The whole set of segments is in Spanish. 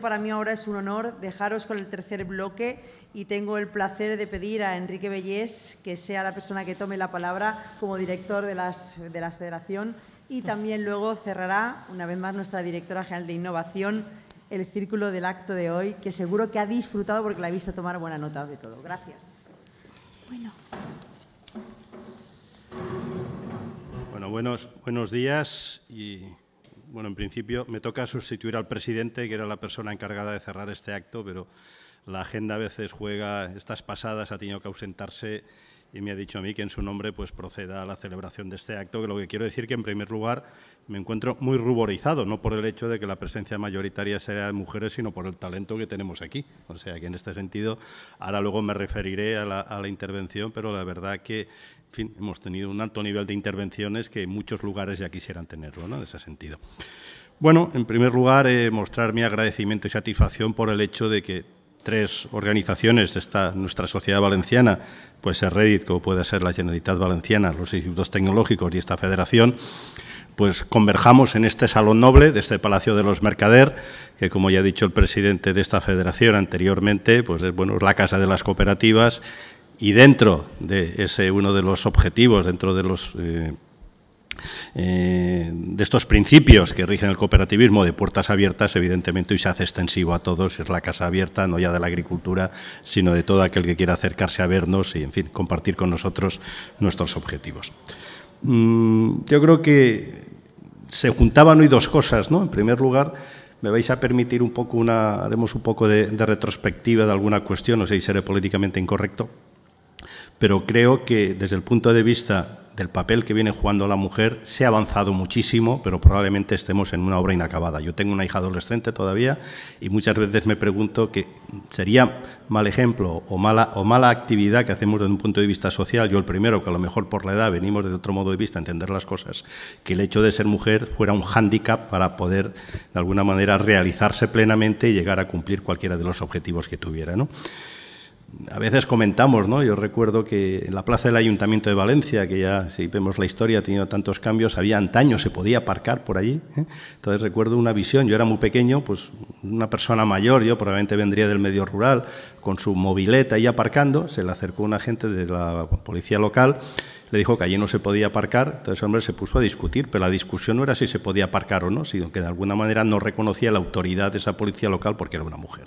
para mí ahora es un honor dejaros con el tercer bloque y tengo el placer de pedir a Enrique Bellés que sea la persona que tome la palabra como director de, las, de la Federación y también luego cerrará, una vez más, nuestra directora general de Innovación, el círculo del acto de hoy, que seguro que ha disfrutado porque la he visto tomar buena nota de todo. Gracias. Bueno. Bueno, buenos, buenos días y bueno, en principio me toca sustituir al presidente, que era la persona encargada de cerrar este acto, pero la agenda a veces juega, estas pasadas ha tenido que ausentarse y me ha dicho a mí que en su nombre pues proceda a la celebración de este acto, que lo que quiero decir es que en primer lugar me encuentro muy ruborizado, no por el hecho de que la presencia mayoritaria sea de mujeres, sino por el talento que tenemos aquí. O sea que en este sentido, ahora luego me referiré a la, intervención, pero la verdad que hemos tenido un alto nivel de intervenciones que muchos lugares ya quisieran tenerlo, En ese sentido. Bueno, en primer lugar, eh, mostrar mi agradecimiento y satisfacción por el hecho de que tres organizaciones de esta, nuestra sociedad valenciana, pues el Reddit, como puede ser la Generalitat Valenciana, los Institutos Tecnológicos y esta federación, pues converjamos en este salón noble de este Palacio de los Mercader, que como ya ha dicho el presidente de esta federación anteriormente, pues es bueno, la casa de las cooperativas y dentro de ese uno de los objetivos, dentro de los eh, eh, de estos principios que rigen el cooperativismo de puertas abiertas, evidentemente hoy se hace extensivo a todos, es la casa abierta, no ya de la agricultura, sino de todo aquel que quiera acercarse a vernos y, en fin, compartir con nosotros nuestros objetivos. Mm, yo creo que se juntaban hoy dos cosas, ¿no? En primer lugar, me vais a permitir un poco una, haremos un poco de, de retrospectiva de alguna cuestión, no sé si seré políticamente incorrecto, pero creo que desde el punto de vista el papel que viene jugando la mujer se ha avanzado muchísimo, pero probablemente estemos en una obra inacabada. Yo tengo una hija adolescente todavía y muchas veces me pregunto que sería mal ejemplo o mala, o mala actividad que hacemos desde un punto de vista social, yo el primero, que a lo mejor por la edad venimos de otro modo de vista a entender las cosas, que el hecho de ser mujer fuera un hándicap para poder de alguna manera realizarse plenamente y llegar a cumplir cualquiera de los objetivos que tuviera. ¿no? a veces comentamos, ¿no? Yo recuerdo que en la plaza del Ayuntamiento de Valencia, que ya si vemos la historia ha tenido tantos cambios, había antaño, se podía aparcar por allí. ¿eh? Entonces recuerdo una visión, yo era muy pequeño, pues una persona mayor, yo probablemente vendría del medio rural, con su mobileta y aparcando, se le acercó un agente de la policía local le dijo que allí no se podía aparcar, entonces el hombre se puso a discutir, pero la discusión no era si se podía aparcar o no, sino que de alguna manera no reconocía la autoridad de esa policía local porque era una mujer.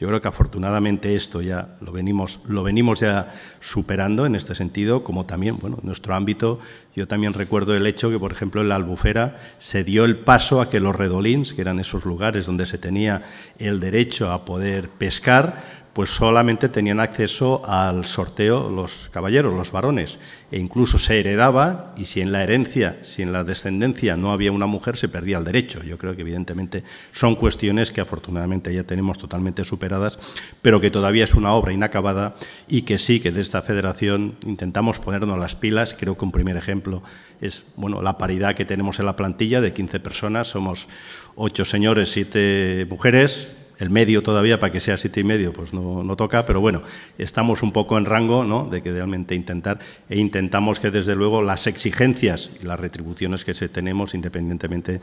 Yo creo que afortunadamente esto ya lo venimos, lo venimos ya superando en este sentido, como también, bueno, en nuestro ámbito, yo también recuerdo el hecho que, por ejemplo, en la albufera se dio el paso a que los redolins, que eran esos lugares donde se tenía el derecho a poder pescar, pues solamente tenían acceso al sorteo los caballeros, los varones, e incluso se heredaba, y si en la herencia, si en la descendencia no había una mujer, se perdía el derecho. Yo creo que evidentemente son cuestiones que afortunadamente ya tenemos totalmente superadas, pero que todavía es una obra inacabada y que sí, que de esta federación intentamos ponernos las pilas. Creo que un primer ejemplo es bueno, la paridad que tenemos en la plantilla de 15 personas, somos ocho señores, siete mujeres, el medio todavía para que sea siete y medio, pues no, toca, pero bueno, estamos un poco en rango, ¿no? De que realmente intentar e intentamos que desde luego las exigencias y las retribuciones que se tenemos, independientemente,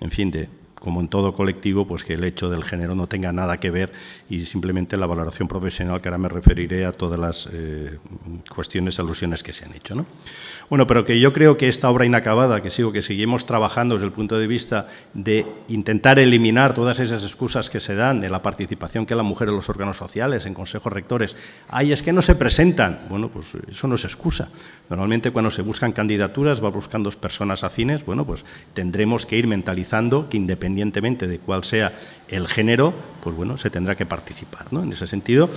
en fin, de como en todo colectivo, pues que el hecho del género no tenga nada que ver y simplemente la valoración profesional, que ahora me referiré a todas las eh, cuestiones, alusiones que se han hecho. ¿no? Bueno, pero que yo creo que esta obra inacabada, que sigo, que seguimos trabajando desde el punto de vista de intentar eliminar todas esas excusas que se dan de la participación que la mujer en los órganos sociales, en consejos rectores, hay es que no se presentan. Bueno, pues eso no es excusa. Normalmente cuando se buscan candidaturas, va buscando personas afines, bueno, pues tendremos que ir mentalizando que independientemente independientemente de cuál sea el género, pues bueno, se tendrá que participar, ¿no? En ese sentido.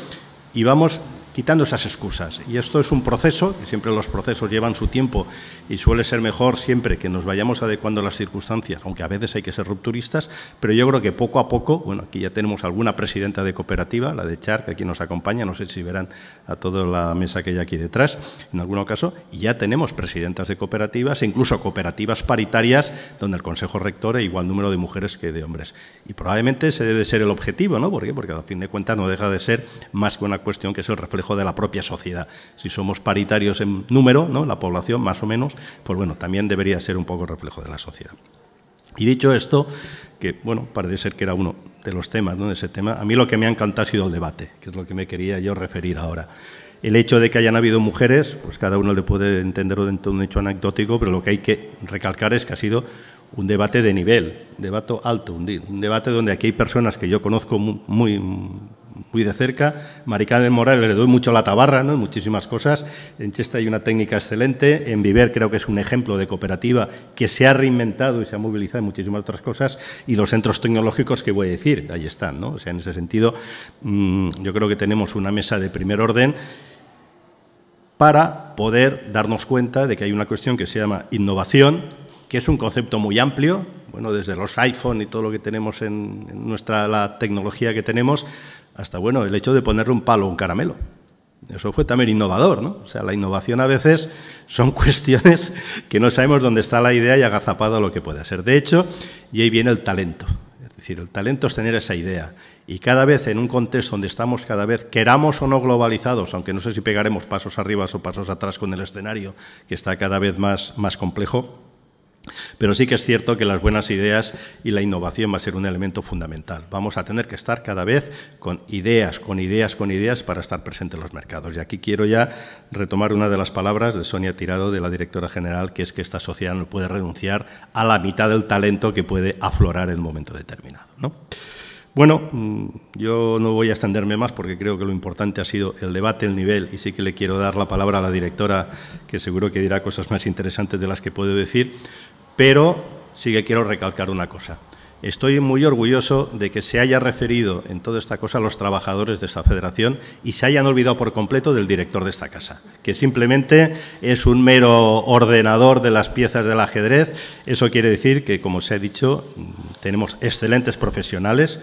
Y vamos quitando esas excusas. Y esto es un proceso, que siempre los procesos llevan su tiempo y suele ser mejor siempre que nos vayamos adecuando a las circunstancias, aunque a veces hay que ser rupturistas, pero yo creo que poco a poco, bueno, aquí ya tenemos alguna presidenta de cooperativa, la de Char, que aquí nos acompaña, no sé si verán a toda la mesa que hay aquí detrás, en algún caso, y ya tenemos presidentas de cooperativas, incluso cooperativas paritarias, donde el Consejo Rector es igual número de mujeres que de hombres. Y probablemente ese debe ser el objetivo, ¿no? ¿Por qué? Porque a fin de cuentas no deja de ser más que una cuestión que es el reflejo de la propia sociedad. Si somos paritarios en número, ¿no? la población más o menos, pues bueno, también debería ser un poco reflejo de la sociedad. Y dicho esto, que bueno, parece ser que era uno de los temas, ¿no? de ese tema, a mí lo que me ha encantado ha sido el debate, que es lo que me quería yo referir ahora. El hecho de que hayan habido mujeres, pues cada uno le puede entenderlo dentro de un hecho anecdótico, pero lo que hay que recalcar es que ha sido un debate de nivel, debate alto, un debate donde aquí hay personas que yo conozco muy muy de cerca. Maricarmen Moral le doy mucho la tabarra, ¿no? En muchísimas cosas. En Chesta hay una técnica excelente. En Viver creo que es un ejemplo de cooperativa que se ha reinventado y se ha movilizado en muchísimas otras cosas. Y los centros tecnológicos, que voy a decir? Ahí están, O sea, en ese sentido, mm, yo creo que tenemos una mesa de primer orden para poder darnos cuenta de que hay una cuestión que se llama innovación, que es un concepto muy amplio, bueno, desde los iPhone y todo lo que tenemos en, nuestra la tecnología que tenemos, hasta, bueno, el hecho de ponerle un palo a un caramelo. Eso fue también innovador, ¿no? O sea, la innovación a veces son cuestiones que no sabemos dónde está la idea y agazapado lo que puede ser. De hecho, y ahí viene el talento. Es decir, el talento es tener esa idea. Y cada vez en un contexto donde estamos cada vez, queramos o no globalizados, aunque no sé si pegaremos pasos arriba o pasos atrás con el escenario, que está cada vez más, más complejo, pero sí que es cierto que las buenas ideas y la innovación va a ser un elemento fundamental. Vamos a tener que estar cada vez con ideas, con ideas, con ideas para estar presente en los mercados. Y aquí quiero ya retomar una de las palabras de Sonia Tirado, de la directora general, que es que esta sociedad no puede renunciar a la mitad del talento que puede aflorar en un momento determinado. Bueno, mm, yo no voy a extenderme más porque creo que lo importante ha sido el debate, el nivel, y sí que le quiero dar la palabra a la directora, que seguro que dirá cosas más interesantes de las que puedo decir, pero sí que quiero recalcar una cosa. Estoy muy orgulloso de que se haya referido en toda esta cosa a los trabajadores de esta federación y se hayan olvidado por completo del director de esta casa, que simplemente es un mero ordenador de las piezas del ajedrez. Eso quiere decir que, como se ha dicho, tenemos excelentes profesionales.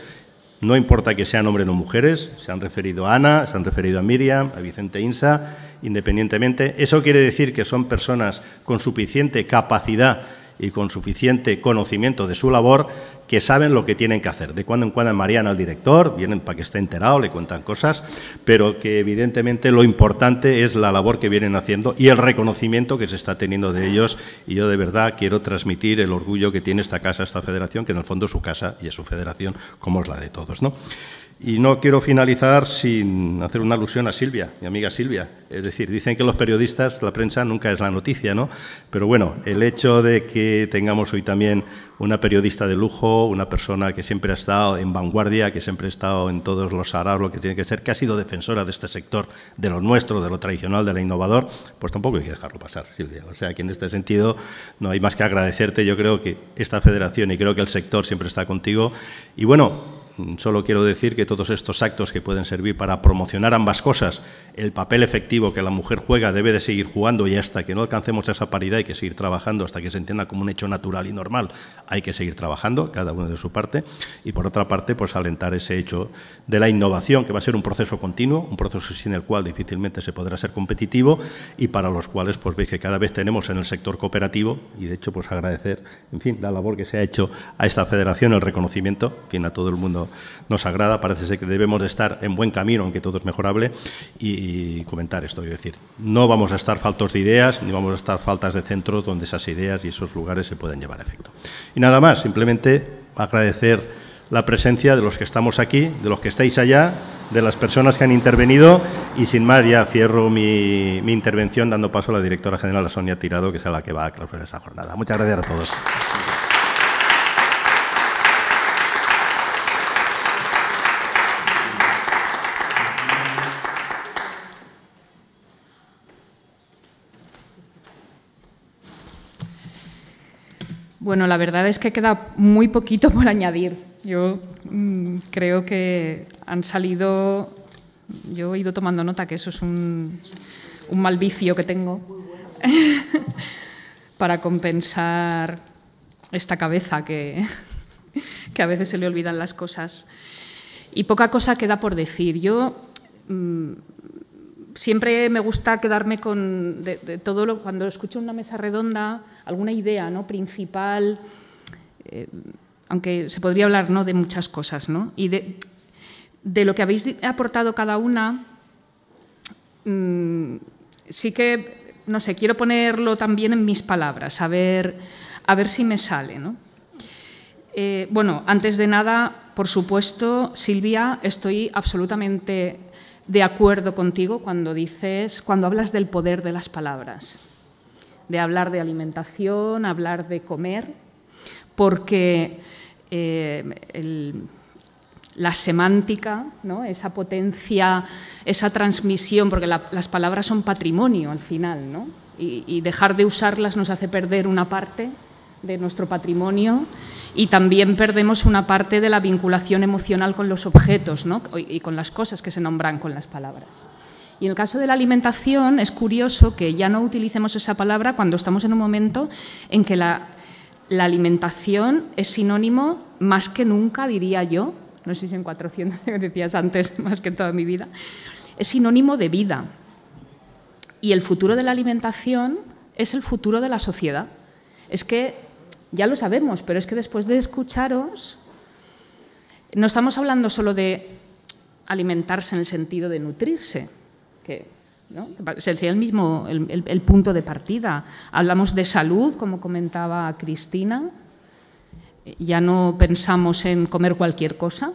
No importa que sean hombres o mujeres, se han referido a Ana, se han referido a Miriam, a Vicente Insa, independientemente. Eso quiere decir que son personas con suficiente capacidad y con suficiente conocimiento de su labor que saben lo que tienen que hacer. De cuando en cuando Mariano, al director, vienen para que esté enterado, le cuentan cosas, pero que evidentemente lo importante es la labor que vienen haciendo y el reconocimiento que se está teniendo de ellos. Y yo de verdad quiero transmitir el orgullo que tiene esta casa, esta federación, que en el fondo es su casa y es su federación, como es la de todos. ¿no? Y no quiero finalizar sin hacer una alusión a Silvia, mi amiga Silvia. Es decir, dicen que los periodistas, la prensa nunca es la noticia, ¿no? Pero bueno, el hecho de que tengamos hoy también una periodista de lujo, una persona que siempre ha estado en vanguardia, que siempre ha estado en todos los arados, lo que tiene que ser, que ha sido defensora de este sector, de lo nuestro, de lo tradicional, de lo innovador, pues tampoco hay que dejarlo pasar, Silvia. O sea, que en este sentido no hay más que agradecerte. Yo creo que esta federación y creo que el sector siempre está contigo. Y bueno, Mm, solo quiero decir que todos estos actos que pueden servir para promocionar ambas cosas, el papel efectivo que la mujer juega debe de seguir jugando y hasta que no alcancemos esa paridad hay que seguir trabajando, hasta que se entienda como un hecho natural y normal, hay que seguir trabajando, cada uno de su parte, y por otra parte, pues alentar ese hecho de la innovación, que va a ser un proceso continuo, un proceso sin el cual difícilmente se podrá ser competitivo y para los cuales, pues veis que cada vez tenemos en el sector cooperativo, y de hecho, pues agradecer, en fin, la labor que se ha hecho a esta federación, el reconocimiento, en a todo el mundo nos agrada, parece ser que debemos de estar en buen camino, aunque todo es mejorable, y, comentar esto, es decir, no vamos a estar faltos de ideas, ni vamos a estar faltas de centros donde esas ideas y esos lugares se pueden llevar a efecto. Y nada más, simplemente agradecer la presencia de los que estamos aquí, de los que estáis allá, de las personas que han intervenido y sin más ya cierro mi, intervención dando paso a la directora general, a Sonia Tirado, que es la que va a clausurar esta jornada. Muchas gracias a todos. Bueno, la verdad es que queda muy poquito por añadir. Yo mm, creo que han salido, yo he ido tomando nota que eso es un, mal vicio que tengo para compensar esta cabeza que, a veces se le olvidan las cosas. Y poca cosa queda por decir. Yo mm, siempre me gusta quedarme con todo lo, cuando escucho una mesa redonda, alguna idea ¿no? principal, eh, aunque se podría hablar ¿no? de muchas cosas, ¿no? Y de, lo que habéis aportado cada una, mm, sí que, no sé, quiero ponerlo también en mis palabras, a ver, a ver si me sale, eh, bueno, antes de nada, por supuesto, Silvia, estoy absolutamente de acuerdo contigo cuando dices, cuando hablas del poder de las palabras, de hablar de alimentación, hablar de comer, porque eh, la semántica, ¿no? esa potencia, esa transmisión, porque las palabras son patrimonio al final, y dejar de usarlas nos hace perder una parte de nuestro patrimonio y también perdemos una parte de la vinculación emocional con los objetos ¿no? y con las cosas que se nombran con las palabras. Y en el caso de la alimentación es curioso que ya no utilicemos esa palabra cuando estamos en un momento en que la, alimentación es sinónimo más que nunca, diría yo, no sé si en 400 decías antes, más que en toda mi vida, es sinónimo de vida. Y el futuro de la alimentación es el futuro de la sociedad. Es que ya lo sabemos, pero es que después de escucharos, no estamos hablando solo de alimentarse en el sentido de nutrirse, que ¿no? sería el mismo el, el, punto de partida. Hablamos de salud, como comentaba Cristina, ya no pensamos en comer cualquier cosa,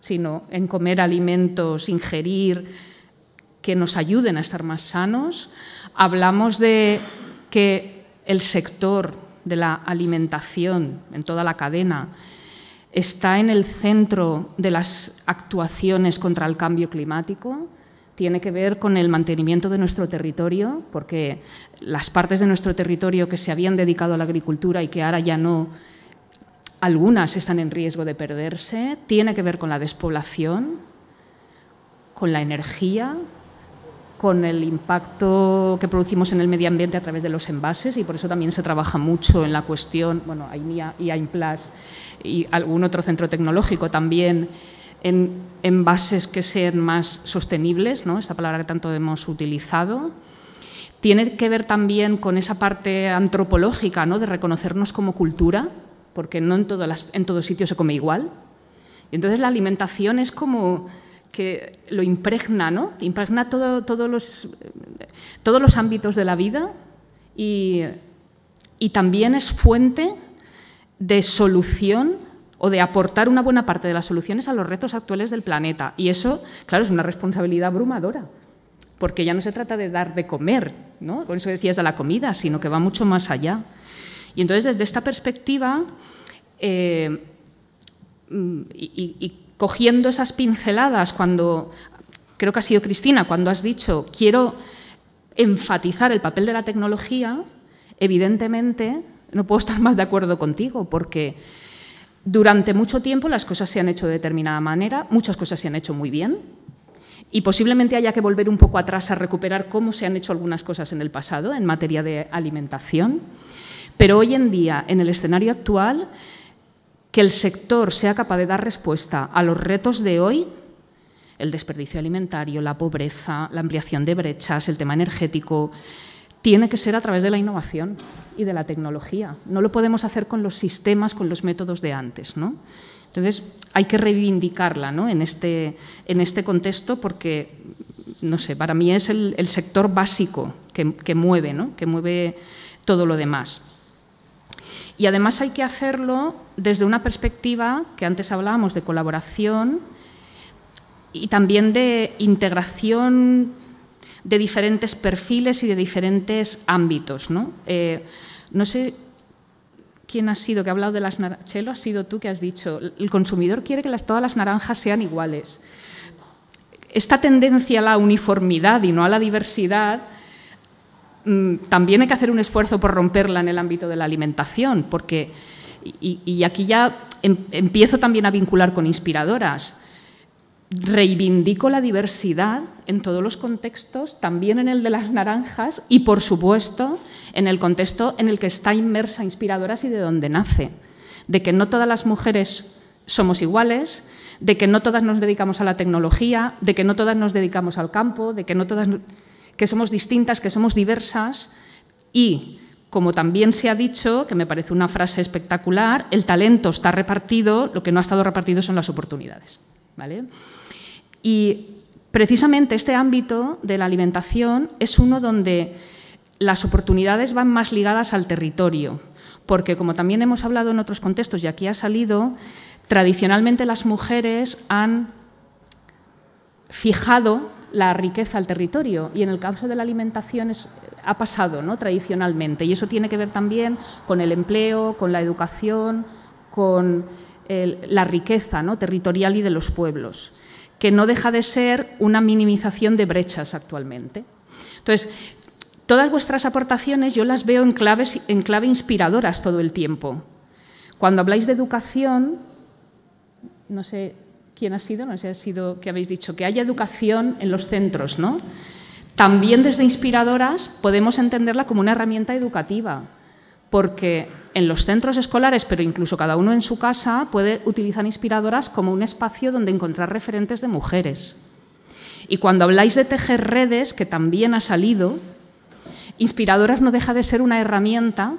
sino en comer alimentos, ingerir que nos ayuden a estar más sanos. Hablamos de que el sector de la alimentación en toda la cadena, está en el centro de las actuaciones contra el cambio climático, tiene que ver con el mantenimiento de nuestro territorio, porque las partes de nuestro territorio que se habían dedicado a la agricultura y que ahora ya no, algunas están en riesgo de perderse, tiene que ver con la despoblación, con la energía, con el impacto que producimos en el medio ambiente a través de los envases y por eso también se trabaja mucho en la cuestión, bueno, AINIA y AINPLAS y algún otro centro tecnológico también en envases que sean más sostenibles, ¿no? esta palabra que tanto hemos utilizado. Tiene que ver también con esa parte antropológica, ¿no? de reconocernos como cultura, porque no en, todo las, en todo sitio se come igual. Y entonces la alimentación es como que lo impregna, ¿no? Impregna todo, todos los, todos los ámbitos de la vida y, también es fuente de solución o de aportar una buena parte de las soluciones a los retos actuales del planeta. Y eso, claro, es una responsabilidad abrumadora, porque ya no se trata de dar de comer, ¿no? Por eso decías de la comida, sino que va mucho más allá. Y entonces, desde esta perspectiva, eh, mm, y, y, cogiendo esas pinceladas cuando, creo que ha sido Cristina, cuando has dicho, quiero enfatizar el papel de la tecnología, evidentemente no puedo estar más de acuerdo contigo, porque durante mucho tiempo las cosas se han hecho de determinada manera, muchas cosas se han hecho muy bien, y posiblemente haya que volver un poco atrás a recuperar cómo se han hecho algunas cosas en el pasado en materia de alimentación. Pero hoy en día, en el escenario actual, que el sector sea capaz de dar respuesta a los retos de hoy, el desperdicio alimentario, la pobreza, la ampliación de brechas, el tema energético, tiene que ser a través de la innovación y de la tecnología. No lo podemos hacer con los sistemas, con los métodos de antes. Entonces, hay que reivindicarla este, en, este, contexto porque, no sé, para mí es el, sector básico que, mueve, ¿no? que mueve todo lo demás. Y además hay que hacerlo desde una perspectiva que antes hablábamos de colaboración y también de integración de diferentes perfiles y de diferentes ámbitos. No, eh, no sé quién ha sido que ha hablado de las naranjas. Chelo, has sido tú que has dicho, el consumidor quiere que las, todas las naranjas sean iguales. Esta tendencia a la uniformidad y no a la diversidad Mm, también hay que hacer un esfuerzo por romperla en el ámbito de la alimentación, porque, y, aquí ya em, empiezo también a vincular con inspiradoras, reivindico la diversidad en todos los contextos, también en el de las naranjas y, por supuesto, en el contexto en el que está inmersa inspiradoras y de donde nace, de que no todas las mujeres somos iguales, de que no todas nos dedicamos a la tecnología, de que no todas nos dedicamos al campo, de que no todas que somos distintas, que somos diversas y, como también se ha dicho, que me parece una frase espectacular, el talento está repartido, lo que no ha estado repartido son las oportunidades. ¿vale? Y precisamente este ámbito de la alimentación es uno donde las oportunidades van más ligadas al territorio, porque como también hemos hablado en otros contextos y aquí ha salido, tradicionalmente las mujeres han fijado la riqueza al territorio y en el caso de la alimentación ha pasado ¿no? tradicionalmente y eso tiene que ver también con el empleo, con la educación, con la riqueza ¿no? territorial y de los pueblos, que no deja de ser una minimización de brechas actualmente. Entonces, todas vuestras aportaciones yo las veo en, en clave inspiradoras todo el tiempo. Cuando habláis de educación, no sé, ¿Quién ha sido? No sé, ha sido que habéis dicho que haya educación en los centros, ¿no? También desde inspiradoras podemos entenderla como una herramienta educativa, porque en los centros escolares, pero incluso cada uno en su casa, puede utilizar inspiradoras como un espacio donde encontrar referentes de mujeres. Y cuando habláis de tejer redes, que también ha salido, Inspiradoras no deja de ser una herramienta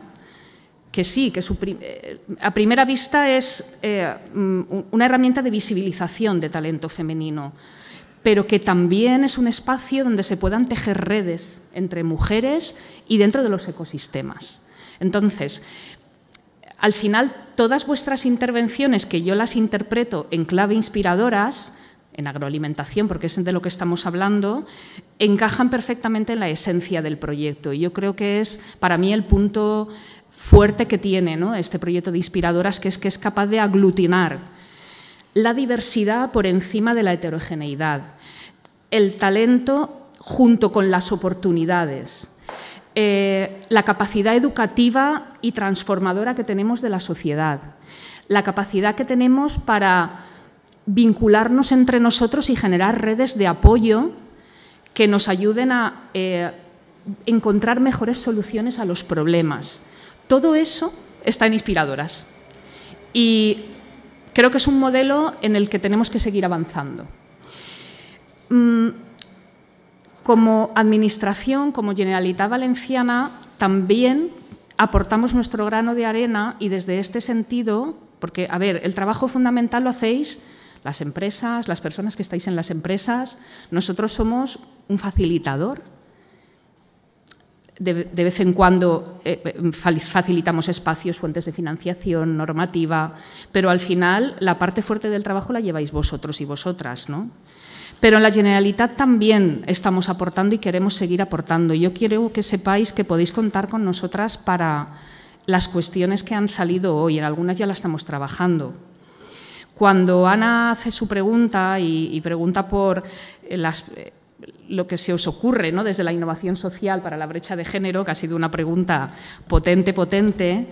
que sí, que eh, a primera vista es eh, mm, una herramienta de visibilización de talento femenino, pero que también es un espacio donde se puedan tejer redes entre mujeres y dentro de los ecosistemas. Entonces, al final, todas vuestras intervenciones, que yo las interpreto en clave inspiradoras, en agroalimentación, porque es de lo que estamos hablando, encajan perfectamente en la esencia del proyecto. Y yo creo que es, para mí, el punto fuerte que tiene este proyecto de Inspiradoras, que es que es capaz de aglutinar la diversidad por encima de la heterogeneidad, el talento junto con las oportunidades, eh, la capacidad educativa y transformadora que tenemos de la sociedad, la capacidad que tenemos para vincularnos entre nosotros y generar redes de apoyo que nos ayuden a eh, encontrar mejores soluciones a los problemas. Todo eso está en inspiradoras. Y creo que es un modelo en el que tenemos que seguir avanzando. Mm, como administración, como Generalitat Valenciana, también aportamos nuestro grano de arena y desde este sentido, porque, a ver, el trabajo fundamental lo hacéis las empresas, las personas que estáis en las empresas, nosotros somos un facilitador de, vez en cuando eh, eh, facilitamos espacios, fuentes de financiación, normativa, pero al final la parte fuerte del trabajo la lleváis vosotros y vosotras, ¿no? Pero en la generalidad también estamos aportando y queremos seguir aportando. Yo quiero que sepáis que podéis contar con nosotras para las cuestiones que han salido hoy. En algunas ya las estamos trabajando. Cuando Ana hace su pregunta y pregunta por eh, las, lo que se os ocurre desde la innovación social para la brecha de género, que ha sido una pregunta potente, potente,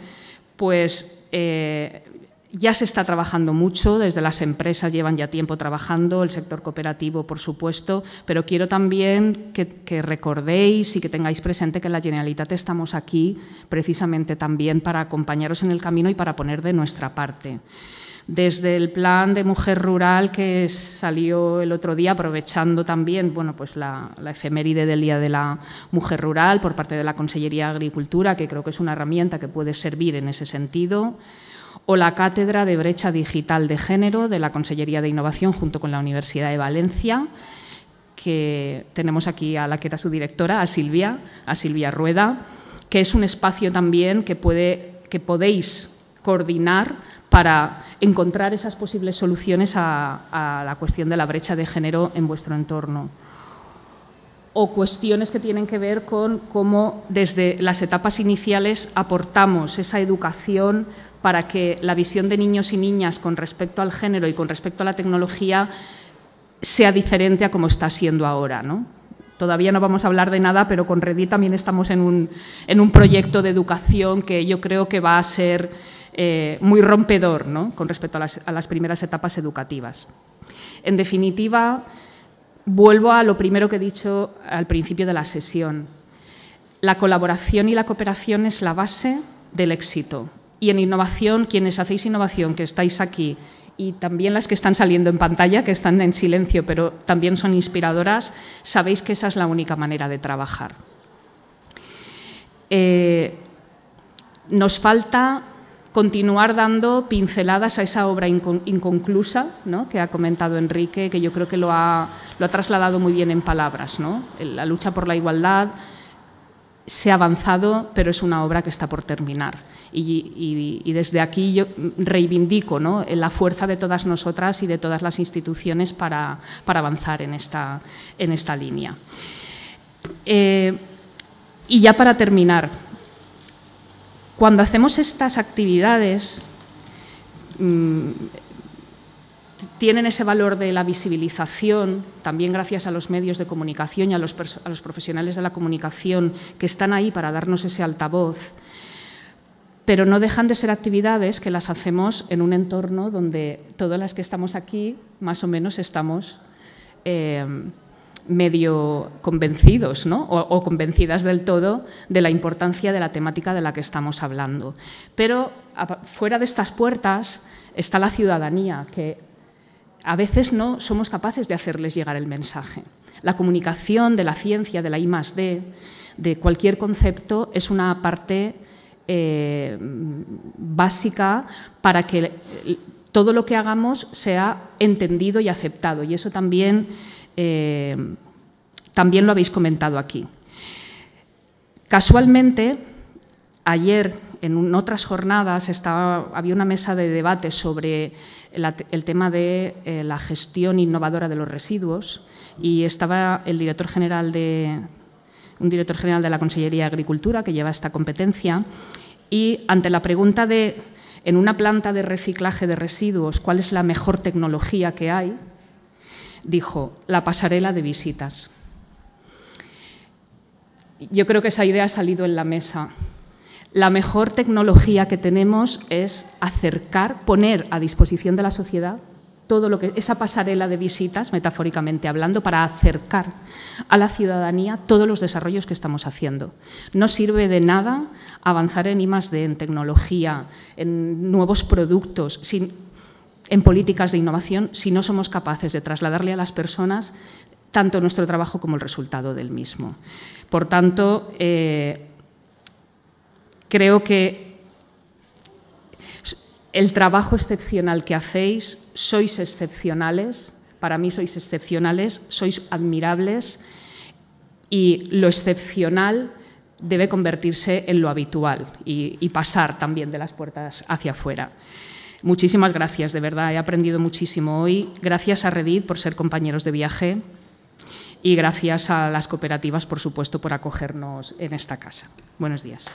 pues eh, ya se está trabajando mucho, desde las empresas llevan ya tiempo trabajando, el sector cooperativo, por supuesto, pero quiero también que, que, recordéis y que tengáis presente que en la Generalitat estamos aquí precisamente también para acompañaros en el camino y para poner de nuestra parte desde el plan de mujer rural que salió el otro día, aprovechando también bueno, pues la, efeméride del Día de la Mujer Rural por parte de la Consellería de Agricultura, que creo que es una herramienta que puede servir en ese sentido, o la Cátedra de Brecha Digital de Género de la Consellería de Innovación junto con la Universidad de Valencia, que tenemos aquí a la que era su directora, a Silvia, a Silvia Rueda, que es un espacio también que, puede, que podéis coordinar para encontrar esas posibles soluciones a, la cuestión de la brecha de género en vuestro entorno o cuestiones que tienen que ver con cómo desde las etapas iniciales aportamos esa educación para que la visión de niños y niñas con respecto al género y con respecto a la tecnología sea diferente a como está siendo ahora. ¿no? Todavía no vamos a hablar de nada, pero con Redi también estamos en un, en un proyecto de educación que yo creo que va a ser eh, muy rompedor con respecto a las, primeras etapas educativas. En definitiva, vuelvo a lo primero que he dicho al principio de la sesión. La colaboración y la cooperación es la base del éxito. Y en innovación, quienes hacéis innovación, que estáis aquí, y también las que están saliendo en pantalla, que están en silencio, pero también son inspiradoras, sabéis que esa es la única manera de trabajar. Eh, nos falta continuar dando pinceladas a esa obra inconclusa que ha comentado Enrique, que yo creo que lo ha, trasladado muy bien en palabras. La lucha por la igualdad se ha avanzado, pero es una obra que está por terminar. Y, desde aquí yo reivindico ¿no? la fuerza de todas nosotras y de todas las instituciones para, avanzar en esta, en esta línea. Eh, y ya para terminar, cuando hacemos estas actividades, mm, tienen ese valor de la visibilización, también gracias a los medios de comunicación y a los, profesionales de la comunicación que están ahí para darnos ese altavoz, pero no dejan de ser actividades que las hacemos en un entorno donde todas las que estamos aquí más o menos estamos eh, medio convencidos ¿no? o, convencidas del todo de la importancia de la temática de la que estamos hablando. Pero fuera de estas puertas está la ciudadanía, que a veces no somos capaces de hacerles llegar el mensaje. La comunicación de la ciencia, de la I de cualquier concepto, es una parte eh, básica para que todo lo que hagamos sea entendido y aceptado. Y eso también eh, también lo habéis comentado aquí. Casualmente, ayer en otras jornadas había una mesa de debate sobre el, tema de eh, la gestión innovadora de los residuos y estaba el director general de, un director general de la Consellería de Agricultura que lleva esta competencia y ante la pregunta de en una planta de reciclaje de residuos cuál es la mejor tecnología que hay, dijo, la pasarela de visitas. Yo creo que esa idea ha salido en la mesa. La mejor tecnología que tenemos es acercar, poner a disposición de la sociedad todo lo que esa pasarela de visitas, metafóricamente hablando, para acercar a la ciudadanía todos los desarrollos que estamos haciendo. No sirve de nada avanzar en I+D, en tecnología, en nuevos productos, sin en políticas de innovación si no somos capaces de trasladarle a las personas tanto nuestro trabajo como el resultado del mismo. Por tanto, eh, creo que el trabajo excepcional que hacéis, sois excepcionales, para mí sois excepcionales, sois admirables y lo excepcional debe convertirse en lo habitual y pasar también de las puertas hacia afuera. Muchísimas gracias, de verdad, he aprendido muchísimo hoy. Gracias a Redit por ser compañeros de viaje y gracias a las cooperativas, por supuesto, por acogernos en esta casa. Buenos días.